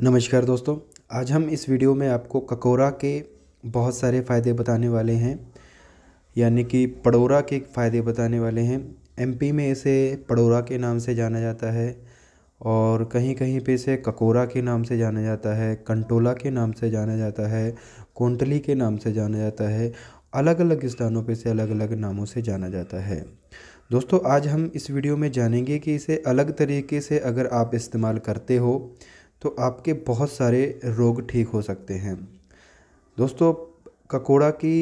नमस्कार दोस्तों आज हम इस वीडियो में आपको ककोरा के बहुत सारे फ़ायदे बताने वाले हैं यानी कि पड़ोरा के फ़ायदे बताने वाले हैं एमपी में इसे पड़ोरा के नाम से जाना जाता है और कहीं कहीं पे इसे ककोरा के नाम से जाना जाता है कंटोला के नाम से जाना जाता है कोंटली के नाम से जाना जाता है अलग अलग स्थानों पे इसे अलग अलग नामों से जाना जाता है दोस्तों आज हम इस वीडियो में जानेंगे कि इसे अलग तरीके से अगर आप इस्तेमाल करते हो तो आपके बहुत सारे रोग ठीक हो सकते हैं दोस्तों ककोड़ा की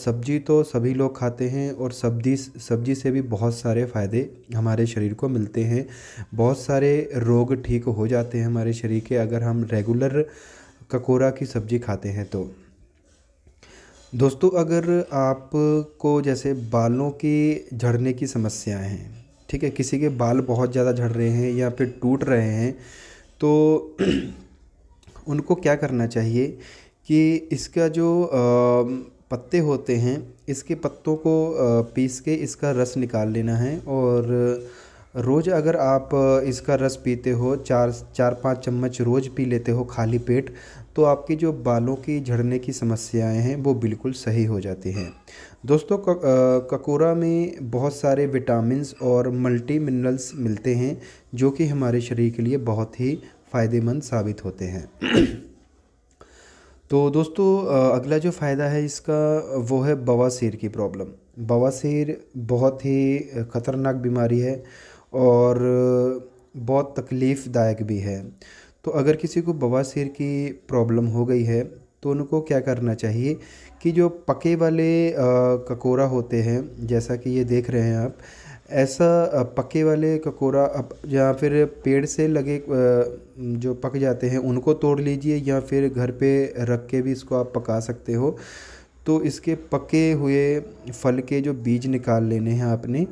सब्ज़ी तो सभी लोग खाते हैं और सब्जी सब्जी से भी बहुत सारे फ़ायदे हमारे शरीर को मिलते हैं बहुत सारे रोग ठीक हो जाते हैं हमारे शरीर के अगर हम रेगुलर ककोड़ा की सब्ज़ी खाते हैं तो दोस्तों अगर आपको जैसे बालों की झड़ने की समस्याएं हैं ठीक है किसी के बाल बहुत ज़्यादा झड़ रहे हैं या फिर टूट रहे हैं तो उनको क्या करना चाहिए कि इसका जो पत्ते होते हैं इसके पत्तों को पीस के इसका रस निकाल लेना है और रोज़ अगर आप इसका रस पीते हो चार चार पाँच चम्मच रोज़ पी लेते हो खाली पेट तो आपकी जो बालों की झड़ने की समस्याएं हैं वो बिल्कुल सही हो जाती हैं दोस्तों ककोरा में बहुत सारे विटामिनस और मल्टी मिनरल्स मिलते हैं जो कि हमारे शरीर के लिए बहुत ही फ़ायदेमंद साबित होते हैं तो दोस्तों अगला जो फ़ायदा है इसका वो है बवासीर की प्रॉब्लम बवासीर बहुत ही ख़तरनाक बीमारी है और बहुत तकलीफ़दायक भी है तो अगर किसी को बवासीर की प्रॉब्लम हो गई है तो उनको क्या करना चाहिए कि जो पके वाले ककोरा होते हैं जैसा कि ये देख रहे हैं आप ऐसा पके वाले ककोरा अब या फिर पेड़ से लगे जो पक जाते हैं उनको तोड़ लीजिए या फिर घर पे रख के भी इसको आप पका सकते हो तो इसके पके हुए फल के जो बीज निकाल लेने हैं आपने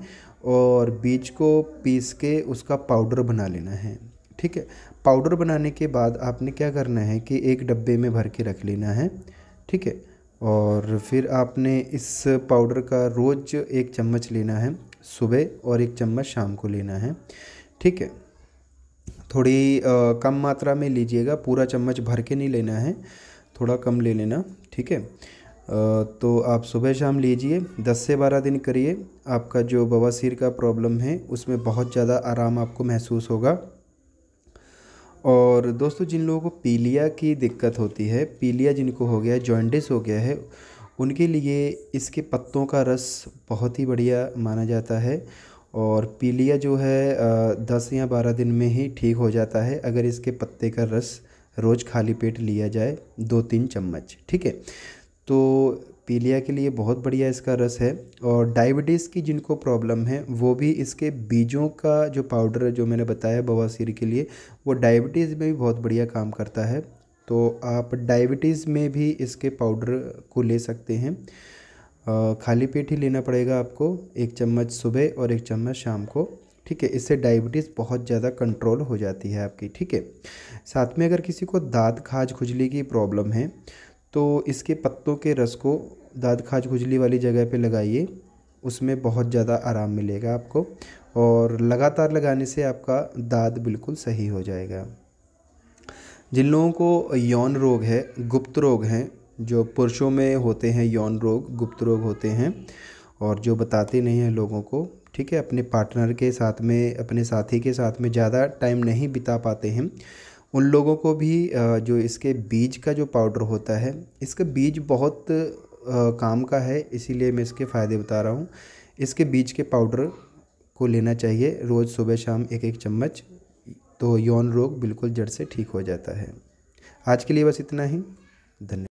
और बीज को पीस के उसका पाउडर बना लेना है ठीक है पाउडर बनाने के बाद आपने क्या करना है कि एक डब्बे में भर के रख लेना है ठीक है और फिर आपने इस पाउडर का रोज़ एक चम्मच लेना है सुबह और एक चम्मच शाम को लेना है ठीक है थोड़ी आ, कम मात्रा में लीजिएगा पूरा चम्मच भर के नहीं लेना है थोड़ा कम ले लेना ठीक है तो आप सुबह शाम लीजिए दस से बारह दिन करिए आपका जो बवासीर का प्रॉब्लम है उसमें बहुत ज़्यादा आराम आपको महसूस होगा और दोस्तों जिन लोगों को पीलिया की दिक्कत होती है पीलिया जिनको हो गया है हो गया है उनके लिए इसके पत्तों का रस बहुत ही बढ़िया माना जाता है और पीलिया जो है दस या बारह दिन में ही ठीक हो जाता है अगर इसके पत्ते का रस रोज़ खाली पेट लिया जाए दो तीन चम्मच ठीक है तो पीलिया के लिए बहुत बढ़िया इसका रस है और डायबिटीज़ की जिनको प्रॉब्लम है वो भी इसके बीजों का जो पाउडर है जो मैंने बताया बवासीर के लिए वो डायबिटीज़ में भी बहुत बढ़िया काम करता है तो आप डायबिटीज़ में भी इसके पाउडर को ले सकते हैं खाली पेट ही लेना पड़ेगा आपको एक चम्मच सुबह और एक चम्मच शाम को ठीक है इससे डायबिटीज़ बहुत ज़्यादा कंट्रोल हो जाती है आपकी ठीक है साथ में अगर किसी को दाँत खाज खुजली की प्रॉब्लम है तो इसके पत्तों के रस को दाद खाज खुजली वाली जगह पे लगाइए उसमें बहुत ज़्यादा आराम मिलेगा आपको और लगातार लगाने से आपका दाद बिल्कुल सही हो जाएगा जिन लोगों को यौन रोग है गुप्त रोग हैं जो पुरुषों में होते हैं यौन रोग गुप्त रोग होते हैं और जो बताते नहीं हैं लोगों को ठीक है अपने पार्टनर के साथ में अपने साथी के साथ में ज़्यादा टाइम नहीं बिता पाते हैं उन लोगों को भी जो इसके बीज का जो पाउडर होता है इसका बीज बहुत काम का है इसीलिए मैं इसके फ़ायदे बता रहा हूँ इसके बीज के पाउडर को लेना चाहिए रोज़ सुबह शाम एक एक चम्मच तो यौन रोग बिल्कुल जड़ से ठीक हो जाता है आज के लिए बस इतना ही धन्यवाद